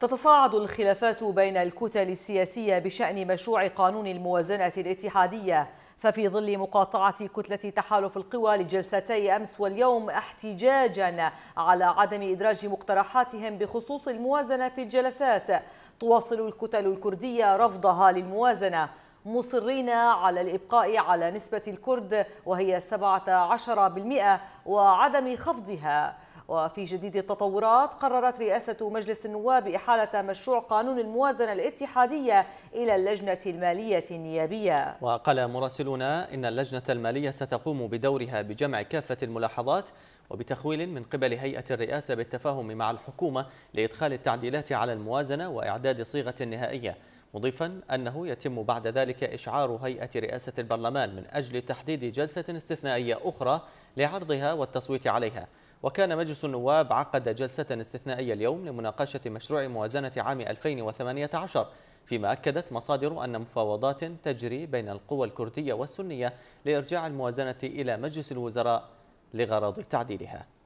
تتصاعد الخلافات بين الكتل السياسية بشأن مشروع قانون الموازنة الاتحادية ففي ظل مقاطعة كتلة تحالف القوى لجلستي أمس واليوم احتجاجا على عدم إدراج مقترحاتهم بخصوص الموازنة في الجلسات تواصل الكتل الكردية رفضها للموازنة مصرين على الإبقاء على نسبة الكرد وهي 17% وعدم خفضها وفي جديد التطورات قررت رئاسة مجلس النواب إحالة مشروع قانون الموازنة الاتحادية إلى اللجنة المالية النيابية وقال مراسلنا إن اللجنة المالية ستقوم بدورها بجمع كافة الملاحظات وبتخويل من قبل هيئة الرئاسة بالتفاهم مع الحكومة لإدخال التعديلات على الموازنة وإعداد صيغة نهائية مضيفا أنه يتم بعد ذلك إشعار هيئة رئاسة البرلمان من أجل تحديد جلسة استثنائية أخرى لعرضها والتصويت عليها وكان مجلس النواب عقد جلسة استثنائية اليوم لمناقشة مشروع موازنة عام 2018 فيما أكدت مصادر أن مفاوضات تجري بين القوى الكردية والسنية لإرجاع الموازنة إلى مجلس الوزراء لغرض تعديلها